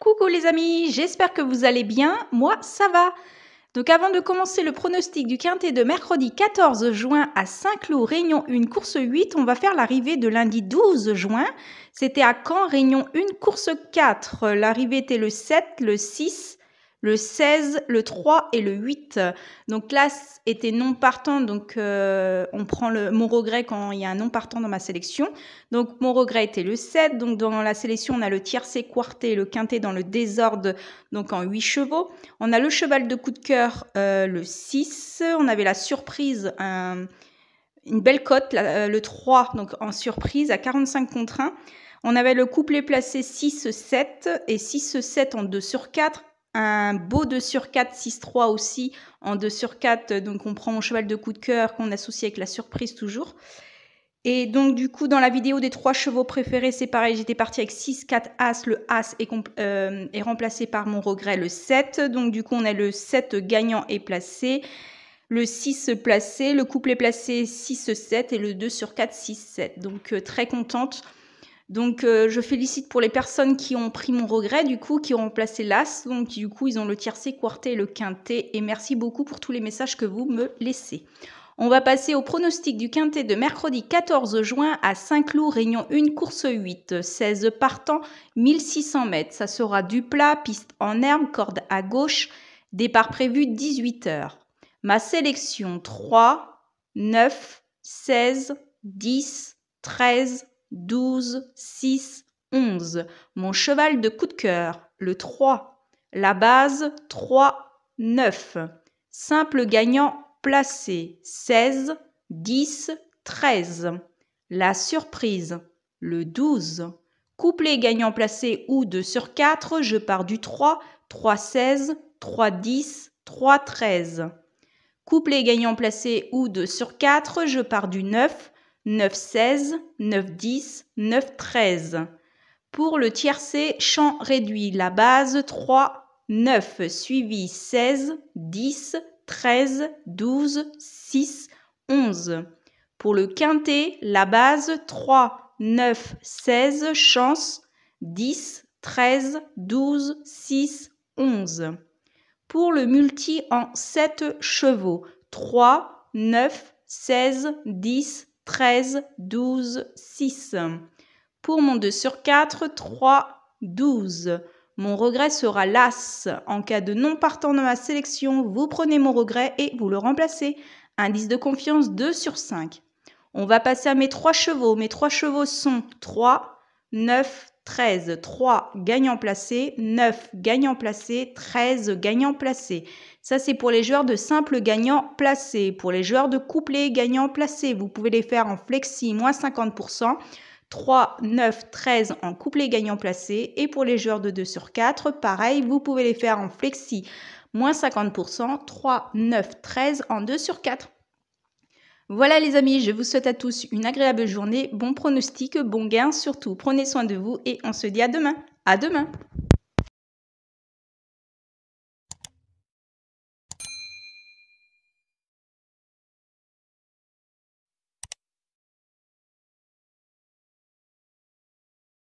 Coucou les amis, j'espère que vous allez bien, moi ça va. Donc avant de commencer le pronostic du quintet de mercredi 14 juin à Saint-Cloud, Réunion 1, course 8, on va faire l'arrivée de lundi 12 juin. C'était à Caen, Réunion 1, course 4. L'arrivée était le 7, le 6, le 16, le 3 et le 8. Donc là, était non partant, donc euh, on prend le, mon regret quand il y a un non partant dans ma sélection. Donc mon regret était le 7, donc dans la sélection, on a le tiercé, quarté et le quinté dans le désordre, donc en 8 chevaux. On a le cheval de coup de cœur, euh, le 6. On avait la surprise, une belle cote, euh, le 3, donc en surprise à 45 contre 1. On avait le couplet placé 6-7 et 6-7 en 2 sur 4 un beau 2 sur 4, 6-3 aussi en 2 sur 4. Donc on prend mon cheval de coup de cœur qu'on associe avec la surprise toujours. Et donc du coup dans la vidéo des trois chevaux préférés c'est pareil, j'étais partie avec 6, 4, As, le As euh, est, remplacé par mon regret le 7. Donc du coup on a le 7 gagnant et placé, le 6 placé, le couple est placé 6, 7 et le 2 sur 4, 6, 7. Donc euh, très contente donc, euh, je félicite pour les personnes qui ont pris mon regret, du coup, qui ont remplacé l'as. Donc, du coup, ils ont le tiercé, quarté et le quintet. Et merci beaucoup pour tous les messages que vous me laissez. On va passer au pronostic du quintet de mercredi 14 juin à Saint-Cloud, Réunion 1, course 8, 16 partants, 1600 mètres. Ça sera du plat, piste en herbe, corde à gauche, départ prévu 18h. Ma sélection 3, 9, 16, 10, 13, 12, 6, 11. Mon cheval de coup de cœur, le 3. La base, 3, 9. Simple gagnant placé, 16, 10, 13. La surprise, le 12. Couplet gagnant placé ou 2 sur 4, je pars du 3, 3, 16, 3, 10, 3, 13. Couplet gagnant placé ou 2 sur 4, je pars du 9, 9-16, 9-10, 9-13. Pour le tiercé, champ réduit, la base 3, 9, suivi 16, 10, 13, 12, 6, 11. Pour le quintet, la base 3, 9, 16, chance 10, 13, 12, 6, 11. Pour le multi en 7 chevaux, 3, 9, 16, 10, 13, 12, 6. Pour mon 2 sur 4, 3, 12. Mon regret sera l'as. En cas de non partant de ma sélection, vous prenez mon regret et vous le remplacez. Indice de confiance 2 sur 5. On va passer à mes trois chevaux. Mes trois chevaux sont 3, 9, 13, 3 gagnant placé, 9 gagnant placé, 13 gagnants placés. Ça, c'est pour les joueurs de simple gagnant placé. Pour les joueurs de couplet gagnant placé, vous pouvez les faire en flexi moins 50%. 3, 9, 13 en couplet gagnant placé. Et pour les joueurs de 2 sur 4, pareil, vous pouvez les faire en flexi moins 50%, 3, 9, 13 en 2 sur 4. Voilà les amis, je vous souhaite à tous une agréable journée, bon pronostic, bon gain surtout. Prenez soin de vous et on se dit à demain. À demain